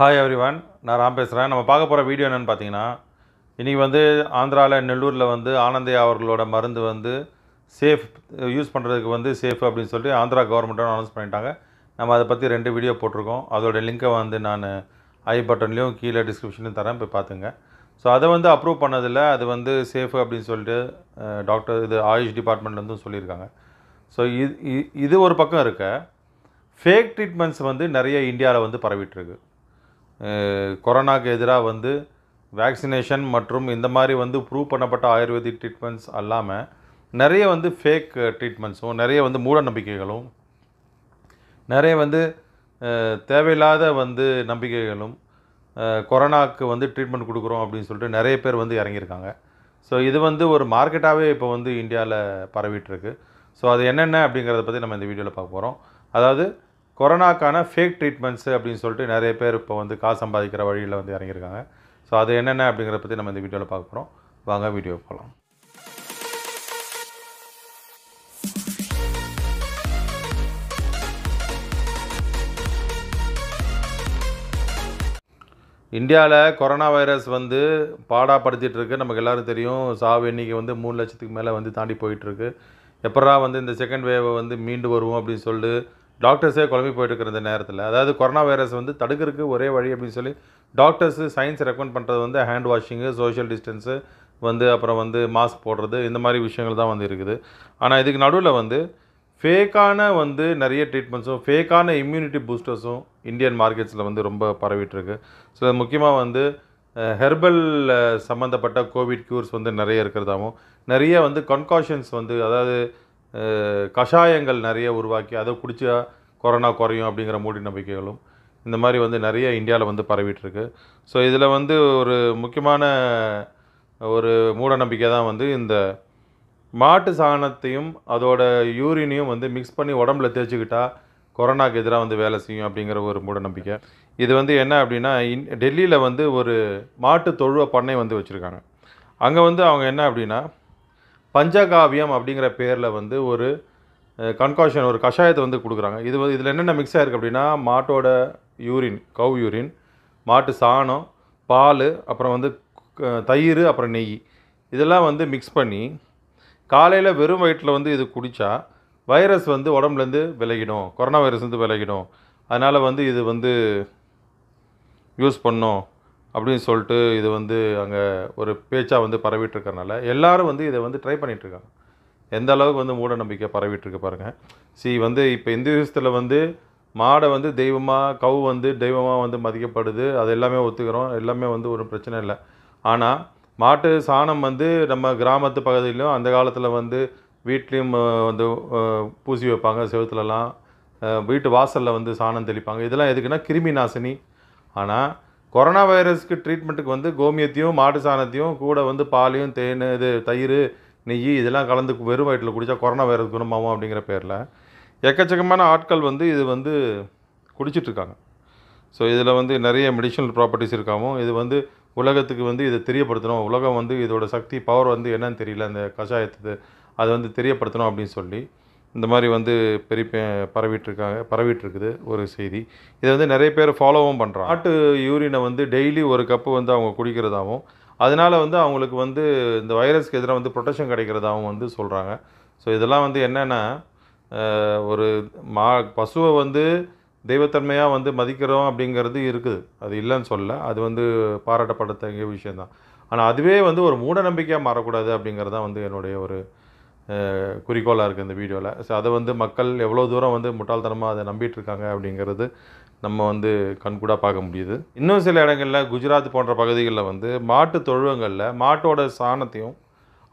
hi everyone நான் ராம் பேசுகிறேன் நம்ம பார்க்க போகிற வீடியோ என்னென்னு பார்த்தீங்கன்னா இன்றைக்கி வந்து ஆந்திராவில் நெல்லூரில் வந்து ஆனந்தே அவர்களோட மருந்து வந்து சேஃப் யூஸ் பண்ணுறதுக்கு வந்து சேஃப் அப்படின்னு சொல்லி ஆந்திரா கவர்மெண்ட்டும் அனௌன்ஸ் பண்ணிட்டாங்க நம்ம அதை பற்றி ரெண்டு வீடியோ போட்டிருக்கோம் அதோடய லிங்க்கை வந்து நான் ஐ பட்டன்லேயும் கீழே டிஸ்கிரிப்ஷன்லையும் தரேன் போய் பார்த்துங்க ஸோ அதை வந்து அப்ரூவ் பண்ணதில் அது வந்து சேஃப் அப்படின்னு சொல்லிட்டு டாக்டர் இது ஆயுஷ் டிபார்ட்மெண்ட்லேருந்தும் சொல்லியிருக்காங்க ஸோ இது இது ஒரு பக்கம் இருக்க ஃபேக் ட்ரீட்மெண்ட்ஸ் வந்து நிறைய இந்தியாவில் வந்து பரவிட்டுருக்கு கொரோனாக்கு எதிராக வந்து வேக்சினேஷன் மற்றும் இந்த மாதிரி வந்து ப்ரூவ் பண்ணப்பட்ட ஆயுர்வேதிக் ட்ரீட்மெண்ட்ஸ் அல்லாமல் நிறைய வந்து ஃபேக் ட்ரீட்மெண்ட்ஸும் நிறைய வந்து மூட நம்பிக்கைகளும் நிறைய வந்து தேவையில்லாத வந்து நம்பிக்கைகளும் கொரோனாவுக்கு வந்து ட்ரீட்மெண்ட் கொடுக்குறோம் அப்படின்னு சொல்லிட்டு நிறைய பேர் வந்து இறங்கியிருக்காங்க ஸோ இது வந்து ஒரு மார்க்கெட்டாகவே இப்போ வந்து இந்தியாவில் பரவிட்டுருக்கு ஸோ அது என்னென்ன அப்படிங்கிறத பற்றி நம்ம இந்த வீடியோவில் பார்க்க போகிறோம் அதாவது கொரோனாக்கான ஃபேக் ட்ரீட்மெண்ட்ஸு அப்படின்னு சொல்லிட்டு நிறைய பேர் இப்போ வந்து காசு சம்பாதிக்கிற வழியில் வந்து இறங்கியிருக்காங்க ஸோ அது என்னென்ன அப்படிங்கிறத பற்றி நம்ம இந்த வீடியோவில் பார்க்க போகிறோம் வாங்க வீடியோ போகலாம் இந்தியாவில் கொரோனா வைரஸ் வந்து பாடாப்படுத்திகிட்டு இருக்குது நமக்கு எல்லோரும் தெரியும் சாவு எண்ணிக்கை வந்து மூணு லட்சத்துக்கு மேலே வந்து தாண்டி போயிட்டுருக்கு எப்படா வந்து இந்த செகண்ட் வேவை வந்து மீண்டு வருவோம் அப்படின்னு சொல்லிட்டு டாக்டர்ஸே குழம்பு போயிட்டு இருக்கிற நேரத்தில் அதாவது கொரோனா வைரஸ் வந்து தடுக்கிறதுக்கு ஒரே வழி அப்படின்னு சொல்லி டாக்டர்ஸு சயின்ஸ் ரெக்கமெண்ட் பண்ணுறது வந்து ஹேண்ட் வாஷிங்கு சோஷியல் டிஸ்டன்ஸு வந்து அப்புறம் வந்து மாஸ்க் போடுறது இந்த மாதிரி விஷயங்கள் தான் வந்து இருக்குது ஆனால் இதுக்கு நடுவில் வந்து ஃபேக்கான வந்து நிறைய ட்ரீட்மெண்ட்ஸும் ஃபேக்கான இம்யூனிட்டி பூஸ்டர்ஸும் இந்தியன் மார்க்கெட்ஸில் வந்து ரொம்ப பரவிட்டுருக்கு ஸோ முக்கியமாக வந்து ஹெர்பல் சம்மந்தப்பட்ட கோவிட் க்யூர்ஸ் வந்து நிறைய இருக்கிறதாகவும் நிறைய வந்து கன்காஷன்ஸ் வந்து அதாவது கஷாயங்கள் நிறைய உருவாக்கி அதை குடித்தா கொரோனா குறையும் அப்படிங்கிற மூடி நம்பிக்கைகளும் இந்த மாதிரி வந்து நிறைய இந்தியாவில் வந்து பரவிட்டுருக்கு ஸோ இதில் வந்து ஒரு முக்கியமான ஒரு மூட நம்பிக்கை தான் வந்து இந்த மாட்டு சாணத்தையும் அதோட யூரினையும் வந்து மிக்ஸ் பண்ணி உடம்புல தேய்ச்சிக்கிட்டா கொரோனாக்கு எதிராக வந்து வேலை செய்யும் அப்படிங்கிற ஒரு மூட நம்பிக்கை இது வந்து என்ன அப்படின்னா இன் டெல்லியில் வந்து ஒரு மாட்டு தொழுவ பண்ணை வந்து வச்சுருக்காங்க அங்கே வந்து அவங்க என்ன அப்படின்னா பஞ்சகாவியம் அப்படிங்கிற பேரில் வந்து ஒரு கன்காஷன் ஒரு கஷாயத்தை வந்து கொடுக்குறாங்க இது வந்து இதில் என்னென்ன மிக்ஸ் ஆகிருக்கு அப்படின்னா மாட்டோட யூரின் கவ் யூரின் மாட்டு சாணம் பால் அப்புறம் வந்து தயிர் அப்புறம் நெய் இதெல்லாம் வந்து மிக்ஸ் பண்ணி காலையில் வெறும் வயிற்றில் வந்து இது குடித்தா வைரஸ் வந்து உடம்புலேருந்து விலகிடும் கொரோனா வைரஸ் வந்து விலகிடும் அதனால் வந்து இது வந்து யூஸ் பண்ணோம் அப்படின்னு சொல்லிட்டு இது வந்து அங்கே ஒரு பேச்சாக வந்து பரவிட்டுருக்கனால எல்லோரும் வந்து இதை வந்து ட்ரை பண்ணிகிட்ருக்காங்க எந்த அளவுக்கு வந்து மூட நம்பிக்கை பரவிட்டுருக்கு பாருங்கள் சி வந்து இப்போ விஷயத்தில் வந்து மாடை வந்து தெய்வமாக கவு வந்து தெய்வமாக வந்து மதிக்கப்படுது அது எல்லாமே ஒத்துக்கிறோம் எல்லாமே வந்து ஒரு பிரச்சனை இல்லை ஆனால் மாட்டு சாணம் வந்து நம்ம கிராமத்து பகுதியிலையும் அந்த காலத்தில் வந்து வீட்லேயும் வந்து பூசி வைப்பாங்க செவத்துலலாம் வீட்டு வாசலில் வந்து சாணம் தெளிப்பாங்க இதெல்லாம் எதுக்குன்னா கிருமி நாசினி ஆனால் கொரோனா வைரஸ்க்கு ட்ரீட்மெண்ட்டுக்கு வந்து கோமியத்தையும் மாட்டு சாணத்தையும் கூட வந்து பாலையும் தேன் இது தயிர் நெய் இதெல்லாம் கலந்து வெறும் வயிற்றில் குடித்தா கொரோனா வைரஸ் குணமாகும் அப்படிங்கிற பேரில் எக்கச்சக்கமான ஆட்கள் வந்து இது வந்து குடிச்சிட்ருக்காங்க ஸோ இதில் வந்து நிறைய மெடிஷனல் ப்ராப்பர்ட்டிஸ் இருக்காவும் இது வந்து உலகத்துக்கு வந்து இதை தெரியப்படுத்தணும் உலகம் வந்து இதோட சக்தி பவர் வந்து என்னன்னு தெரியல அந்த கஷாயத்து அதை வந்து தெரியப்படுத்தணும் அப்படின்னு சொல்லி இந்த மாதிரி வந்து பெரிய பரவிட்டுருக்காங்க பரவிட்டுருக்குது ஒரு செய்தி இதை வந்து நிறைய பேர் ஃபாலோவும் பண்ணுறாங்க ஆட்டு யூரினை வந்து டெய்லி ஒரு கப்பு வந்து அவங்க குடிக்கிறதாகவும் அதனால் வந்து அவங்களுக்கு வந்து இந்த வைரஸ்க்கு எதிராக வந்து ப்ரொடெக்ஷன் கிடைக்கிறதாகவும் வந்து சொல்கிறாங்க ஸோ இதெல்லாம் வந்து என்னென்னா ஒரு மா பசுவை வந்து தெய்வத்தன்மையாக வந்து மதிக்கிறோம் அப்படிங்கிறது இருக்குது அது இல்லைன்னு சொல்ல அது வந்து பாராட்டப்படத்தங்கிய விஷயந்தான் ஆனால் அதுவே வந்து ஒரு மூட நம்பிக்கையாக மாறக்கூடாது அப்படிங்கிறது தான் வந்து என்னுடைய ஒரு குறிக்கோளாக இருக்குது இந்த வீடியோவில் ஸோ அதை வந்து மக்கள் எவ்வளோ தூரம் வந்து முட்டாள்தனமாக அதை இருக்காங்க அப்படிங்கிறது நம்ம வந்து கண்கூடாக பார்க்க முடியுது இன்னும் சில இடங்களில் குஜராத் போன்ற பகுதிகளில் வந்து மாட்டு தொழுவங்களில் மாட்டோட சாணத்தையும்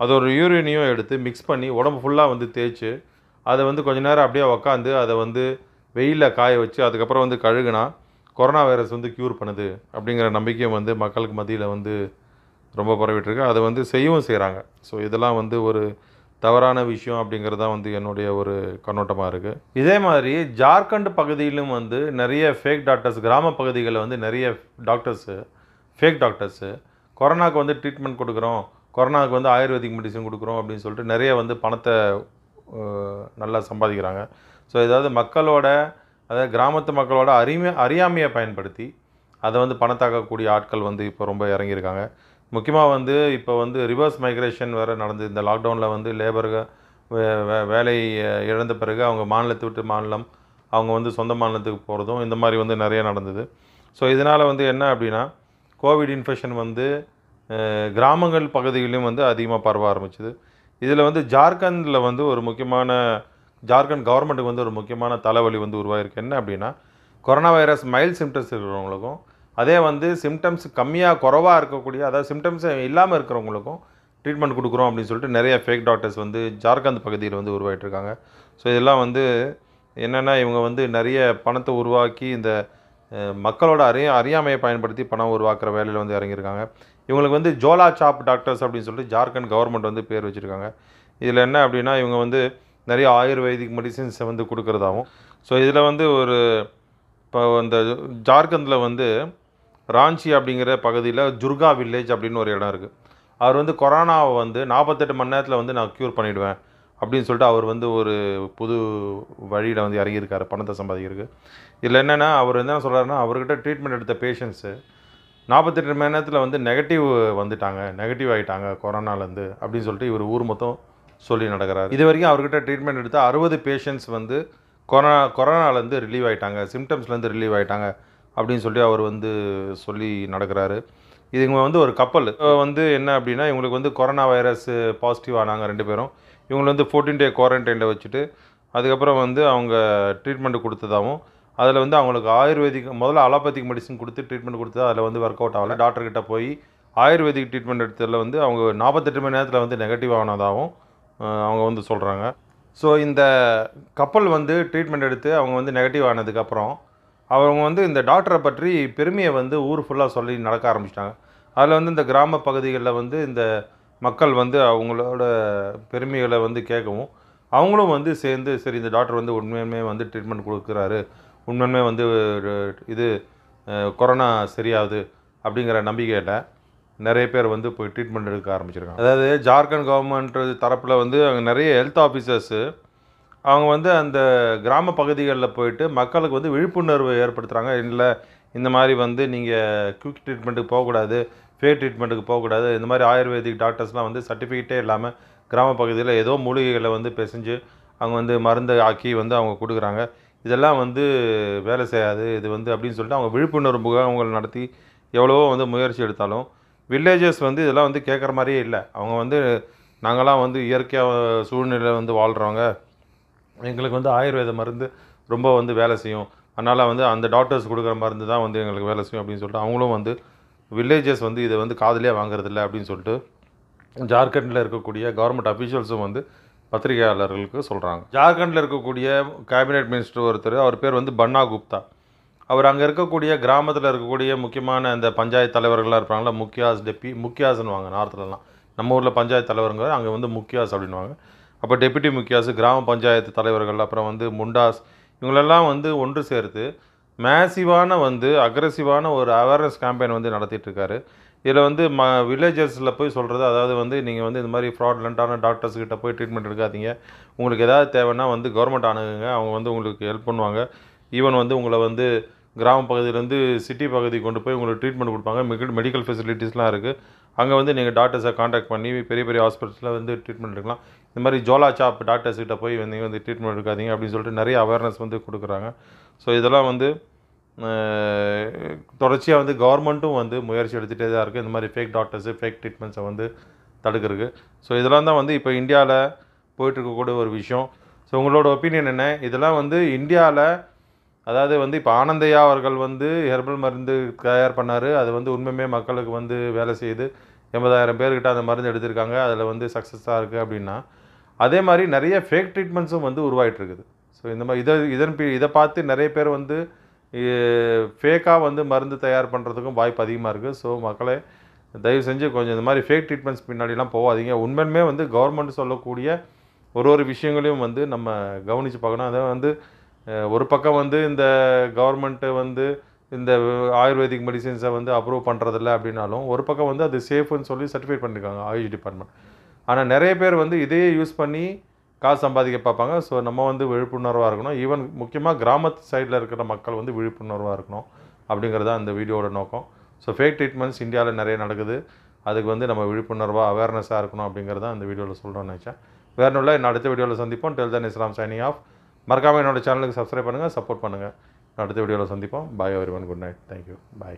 அதோட யூரியனையும் எடுத்து மிக்ஸ் பண்ணி உடம்பு ஃபுல்லாக வந்து தேய்ச்சி அதை வந்து கொஞ்ச நேரம் அப்படியே உக்காந்து அதை வந்து வெயிலில் காய வச்சு அதுக்கப்புறம் வந்து கழுகுனா கொரோனா வைரஸ் வந்து க்யூர் பண்ணுது அப்படிங்கிற நம்பிக்கையும் வந்து மக்களுக்கு மத்தியில் வந்து ரொம்ப பரவிட்டுருக்கு அதை வந்து செய்யவும் செய்கிறாங்க ஸோ இதெல்லாம் வந்து ஒரு தவறான விஷயம் அப்படிங்கிறது தான் வந்து என்னுடைய ஒரு கண்ணோட்டமாக இருக்குது இதே மாதிரி ஜார்க்கண்ட் பகுதியிலும் வந்து நிறைய ஃபேக் டாக்டர்ஸ் கிராம பகுதிகளில் வந்து நிறைய டாக்டர்ஸு ஃபேக் டாக்டர்ஸு கொரோனாவுக்கு வந்து ட்ரீட்மெண்ட் கொடுக்குறோம் கொரோனாவுக்கு வந்து ஆயுர்வேதிக் மெடிசன் கொடுக்குறோம் அப்படின்னு சொல்லிட்டு நிறைய வந்து பணத்தை நல்லா சம்பாதிக்கிறாங்க ஸோ ஏதாவது மக்களோட அதாவது கிராமத்து மக்களோட அறிமை அறியாமையை பயன்படுத்தி அதை வந்து பணத்தாக்கக்கூடிய ஆட்கள் வந்து இப்போ ரொம்ப இறங்கியிருக்காங்க முக்கியமாக வந்து இப்போ வந்து ரிவர்ஸ் மைக்ரேஷன் வேறு நடந்தது இந்த லாக்டவுனில் வந்து லேபர்கள் வேலை இழந்த பிறகு அவங்க மாநிலத்தை விட்டு மாநிலம் அவங்க வந்து சொந்த மாநிலத்துக்கு போகிறதும் இந்த மாதிரி வந்து நிறைய நடந்தது ஸோ இதனால் வந்து என்ன அப்படின்னா கோவிட் இன்ஃபெக்ஷன் வந்து கிராமங்கள் பகுதிகளையும் வந்து அதிகமாக பரவ ஆரம்பிச்சிது இதில் வந்து ஜார்க்கண்டில் வந்து ஒரு முக்கியமான ஜார்க்கண்ட் கவர்மெண்ட்டுக்கு வந்து ஒரு முக்கியமான தலைவலி வந்து உருவாகிருக்கு என்ன அப்படின்னா கொரோனா வைரஸ் மைல்ட் சிம்டம்ஸ் இருக்கிறவங்களுக்கும் அதே வந்து சிம்டம்ஸ் கம்மியாக குறவாக இருக்கக்கூடிய அதாவது சிம்டம்ஸ் இல்லாமல் இருக்கிறவங்களுக்கும் ட்ரீட்மெண்ட் கொடுக்குறோம் அப்படின்னு சொல்லிட்டு நிறைய ஃபேக் டாக்டர்ஸ் வந்து ஜார்க்கண்ட் பகுதியில் வந்து உருவாகிட்டுருக்காங்க ஸோ இதெல்லாம் வந்து என்னென்னா இவங்க வந்து நிறைய பணத்தை உருவாக்கி இந்த மக்களோட அறிய அறியாமையை பயன்படுத்தி பணம் உருவாக்குற வேலையில் வந்து இறங்கியிருக்காங்க இவங்களுக்கு வந்து ஜோலா சாப் டாக்டர்ஸ் அப்படின்னு சொல்லிட்டு ஜார்க்கண்ட் கவர்மெண்ட் வந்து பேர் வச்சுருக்காங்க இதில் என்ன அப்படின்னா இவங்க வந்து நிறைய ஆயுர்வேதிக் மெடிசின்ஸை வந்து கொடுக்குறதாகவும் ஸோ இதில் வந்து ஒரு இப்போ அந்த ஜார்க்கண்டில் வந்து ராஞ்சி அப்படிங்கிற பகுதியில் ஜுர்கா வில்லேஜ் அப்படின்னு ஒரு இடம் இருக்குது அவர் வந்து கொரோனாவை வந்து நாற்பத்தெட்டு மணி நேரத்தில் வந்து நான் க்யூர் பண்ணிவிடுவேன் அப்படின்னு சொல்லிட்டு அவர் வந்து ஒரு புது வழியில் வந்து இறங்கியிருக்காரு பணத்தை சம்பாதிக்கிறதுக்கு இதில் என்னென்னா அவர் என்ன சொல்கிறாருன்னா அவர்கிட்ட ட்ரீட்மெண்ட் எடுத்த பேஷண்ட்ஸு நாற்பத்தெட்டு மணி நேரத்தில் வந்து நெகட்டிவ் வந்துட்டாங்க நெகட்டிவ் ஆகிட்டாங்க கொரோனாலேருந்து அப்படின்னு சொல்லிட்டு இவர் ஊர் மொத்தம் சொல்லி நடக்கிறார் இது வரைக்கும் அவர்கிட்ட ட்ரீட்மெண்ட் எடுத்த அறுபது பேஷண்ட்ஸ் வந்து கொரோனா கொரோனாலேருந்து ரிலீவ் ஆகிட்டாங்க சிம்டம்ஸ்லேருந்து ரிலீவ் ஆகிட்டாங்க அப்படின்னு சொல்லி அவர் வந்து சொல்லி நடக்கிறாரு இது இவங்க வந்து ஒரு கப்பல் வந்து என்ன அப்படின்னா இவங்களுக்கு வந்து கொரோனா வைரஸ் பாசிட்டிவ் ஆனாங்க ரெண்டு பேரும் இவங்களை வந்து ஃபோர்டீன் டே குவாரண்டைனில் வச்சுட்டு அதுக்கப்புறம் வந்து அவங்க ட்ரீட்மெண்ட் கொடுத்ததாகவும் அதில் வந்து அவங்களுக்கு ஆயுர்வேதிக் முதல்ல அலோபதிக் மெடிசன் கொடுத்து ட்ரீட்மெண்ட் கொடுத்து அதில் வந்து ஒர்க் அவுட் ஆகலை டாக்டர்கிட்ட போய் ஆயுர்வேதிக் ட்ரீட்மெண்ட் எடுத்ததில் வந்து அவங்க நாற்பத்தெட்டு மணி நேரத்தில் வந்து நெகட்டிவ் ஆனதாகவும் அவங்க வந்து சொல்கிறாங்க ஸோ இந்த கப்பல் வந்து ட்ரீட்மெண்ட் எடுத்து அவங்க வந்து நெகட்டிவ் ஆனதுக்கப்புறம் அவங்க வந்து இந்த டாக்டரை பற்றி பெருமையை வந்து ஊர் ஃபுல்லாக சொல்லி நடக்க ஆரம்பிச்சிட்டாங்க அதில் வந்து இந்த கிராம பகுதிகளில் வந்து இந்த மக்கள் வந்து அவங்களோட பெருமைகளை வந்து கேட்கவும் அவங்களும் வந்து சேர்ந்து சரி இந்த டாக்டர் வந்து உண்மையுமே வந்து ட்ரீட்மெண்ட் கொடுக்குறாரு உண்மையுமே வந்து இது கொரோனா சரியாகுது அப்படிங்கிற நம்பிக்கையில் நிறைய பேர் வந்து போய் ட்ரீட்மெண்ட் எடுக்க ஆரம்பிச்சிருக்காங்க அதாவது ஜார்க்கண்ட் கவர்மெண்ட் தரப்பில் வந்து அங்கே நிறைய ஹெல்த் ஆஃபீஸர்ஸு அவங்க வந்து அந்த கிராம பகுதிகளில் போயிட்டு மக்களுக்கு வந்து விழிப்புணர்வு ஏற்படுத்துகிறாங்க இல்லை இந்த மாதிரி வந்து நீங்கள் குயிக் ட்ரீட்மெண்ட்டுக்கு போகக்கூடாது ஃபேக் ட்ரீட்மெண்ட்டுக்கு போகக்கூடாது இந்த மாதிரி ஆயுர்வேதிக் டாக்டர்ஸ்லாம் வந்து சர்டிஃபிகேட்டே இல்லாமல் கிராம பகுதியில் ஏதோ மூலிகைகளை வந்து பிசைஞ்சு அவங்க வந்து மருந்து ஆக்கி வந்து அவங்க கொடுக்குறாங்க இதெல்லாம் வந்து வேலை செய்யாது இது வந்து அப்படின்னு சொல்லிட்டு அவங்க விழிப்புணர்வு முகாம்கள் நடத்தி எவ்வளவோ வந்து முயற்சி எடுத்தாலும் வில்லேஜஸ் வந்து இதெல்லாம் வந்து கேட்குற மாதிரியே இல்லை அவங்க வந்து நாங்களாம் வந்து இயற்கையாக சூழ்நிலையில் வந்து வாழ்கிறவங்க எங்களுக்கு வந்து ஆயுர்வேத மருந்து ரொம்ப வந்து வேலை செய்யும் அதனால் வந்து அந்த டாக்டர்ஸ் கொடுக்குற மருந்து தான் வந்து எங்களுக்கு வேலை செய்யும் அப்படின்னு சொல்லிட்டு அவங்களும் வந்து வில்லேஜஸ் வந்து இதை வந்து காதலியாக வாங்குறதில்ல அப்படின்னு சொல்லிட்டு ஜார்க்கண்டில் இருக்கக்கூடிய கவர்மெண்ட் அஃபீஷியல்ஸும் வந்து பத்திரிகையாளர்களுக்கு சொல்கிறாங்க ஜார்க்கண்டில் இருக்கக்கூடிய கேபினெட் மினிஸ்டர் ஒருத்தர் அவர் பேர் வந்து பன்னா குப்தா அவர் அங்கே இருக்கக்கூடிய கிராமத்தில் இருக்கக்கூடிய முக்கியமான அந்த பஞ்சாயத்து தலைவர்களாக இருப்பாங்களா முக்கியாஸ் டெப்பி வாங்க நார்த்துலலாம் நம்ம ஊரில் பஞ்சாயத்து தலைவருங்கிற அங்கே வந்து முக்கியாஸ் அப்படின்வாங்க அப்போ டெப்யூட்டி முக்கியாசு கிராம பஞ்சாயத்து தலைவர்கள் அப்புறம் வந்து முண்டாஸ் இவங்களெல்லாம் வந்து ஒன்று சேர்த்து மேசிவான வந்து அக்ரஸிவான ஒரு அவேர்னஸ் கேம்பெயின் வந்து நடத்திட்டுருக்காரு இதில் வந்து ம வில்லேஜஸில் போய் சொல்கிறது அதாவது வந்து நீங்கள் வந்து இந்த மாதிரி ஃப்ராட்லண்ட்டான டாக்டர்ஸ்கிட்ட போய் ட்ரீட்மெண்ட் எடுக்காதீங்க உங்களுக்கு எதாவது தேவைன்னா வந்து கவர்மெண்ட் அணுகுங்க அவங்க வந்து உங்களுக்கு ஹெல்ப் பண்ணுவாங்க ஈவன் வந்து உங்களை வந்து கிராம பகுதியிலேருந்து சிட்டி பகுதி கொண்டு போய் உங்களுக்கு ட்ரீட்மெண்ட் கொடுப்பாங்க மிக மெடிக்கல் ஃபெசிலிட்டிஸ்லாம் இருக்குது அங்கே வந்து நீங்கள் டாக்டர்ஸை காண்டாக்ட் பண்ணி பெரிய பெரிய ஹாஸ்பிட்டலில் வந்து ட்ரீட்மெண்ட் எடுக்கலாம் இந்த மாதிரி ஜோலா சாப் டாக்டர்ஸ்கிட்ட போய் வந்து வந்து ட்ரீட்மெண்ட் எடுக்காதீங்க அப்படின்னு சொல்லிட்டு நிறைய அவேர்னஸ் வந்து கொடுக்குறாங்க ஸோ இதெல்லாம் வந்து தொடர்ச்சியாக வந்து கவர்மெண்ட்டும் வந்து முயற்சி எடுத்துகிட்டே தான் இருக்குது இந்த மாதிரி ஃபேக் டாக்டர்ஸு ஃபேக் ட்ரீட்மெண்ட்ஸை வந்து தடுக்கிறதுக்கு ஸோ இதெல்லாம் தான் வந்து இப்போ இந்தியாவில் போயிட்டுருக்கக்கூடிய ஒரு விஷயம் ஸோ உங்களோட ஒப்பீனியன் என்ன இதெல்லாம் வந்து இந்தியாவில் அதாவது வந்து இப்போ ஆனந்தையா அவர்கள் வந்து ஹெர்பல் மருந்து தயார் பண்ணார் அது வந்து உண்மையுமே மக்களுக்கு வந்து வேலை செய்யுது எண்பதாயிரம் பேர்கிட்ட அந்த மருந்து எடுத்திருக்காங்க அதில் வந்து சக்ஸஸாக இருக்குது அப்படின்னா அதே மாதிரி நிறைய ஃபேக் ட்ரீட்மெண்ட்ஸும் வந்து உருவாகிட்டு இருக்குது ஸோ இந்த மாதிரி இதை இதன் இதை பார்த்து நிறைய பேர் வந்து ஃபேக்காக வந்து மருந்து தயார் பண்ணுறதுக்கும் வாய்ப்பு அதிகமாக இருக்குது ஸோ மக்களை தயவு செஞ்சு கொஞ்சம் இந்த மாதிரி ஃபேக் ட்ரீட்மெண்ட்ஸ் பின்னாடிலாம் போகாதீங்க உண்மையுமே வந்து கவர்மெண்ட் சொல்லக்கூடிய ஒரு ஒரு விஷயங்களையும் வந்து நம்ம கவனித்து பார்க்கணும் அதை வந்து ஒரு பக்கம் வந்து இந்த கவர்மெண்ட்டு வந்து இந்த ஆயுர்வேதிக் மெடிசின்ஸை வந்து அப்ரூவ் பண்ணுறதில்ல அப்படின்னாலும் ஒரு பக்கம் வந்து அது சேஃப்னு சொல்லி சர்டிஃபை பண்ணியிருக்காங்க ஆயுஷ் டிபார்ட்மெண்ட் ஆனால் நிறைய பேர் வந்து இதையே யூஸ் பண்ணி காசு சம்பாதிக்க பார்ப்பாங்க ஸோ நம்ம வந்து விழிப்புணர்வாக இருக்கணும் ஈவன் முக்கியமாக கிராமத்து சைடில் இருக்கிற மக்கள் வந்து விழிப்புணர்வாக இருக்கணும் அப்படிங்கிறது தான் இந்த வீடியோட நோக்கம் ஸோ ஃபேக் ட்ரீட்மெண்ட்ஸ் இந்தியாவில் நிறைய நடக்குது அதுக்கு வந்து நம்ம விழிப்புணர்வாக அவேர்னஸாக இருக்கணும் அப்படிங்கிறது தான் இந்த வீடியோவில் சொல்கிறோம்னு நினச்சேன் வேறு நூலில் என்ன அடுத்த வீடியோவில் சந்திப்போம் டெல் தன் இஸ்லாம் சைனிங் ஆஃப் மறக்காமல் என்னோடய சேனலுக்கு சப்ஸ்கிரைப் பண்ணுங்கள் சப்போர்ட் பண்ணுங்கள் அடுத்த வீடியோவில் சந்திப்போம் bye everyone good night thank you பாய்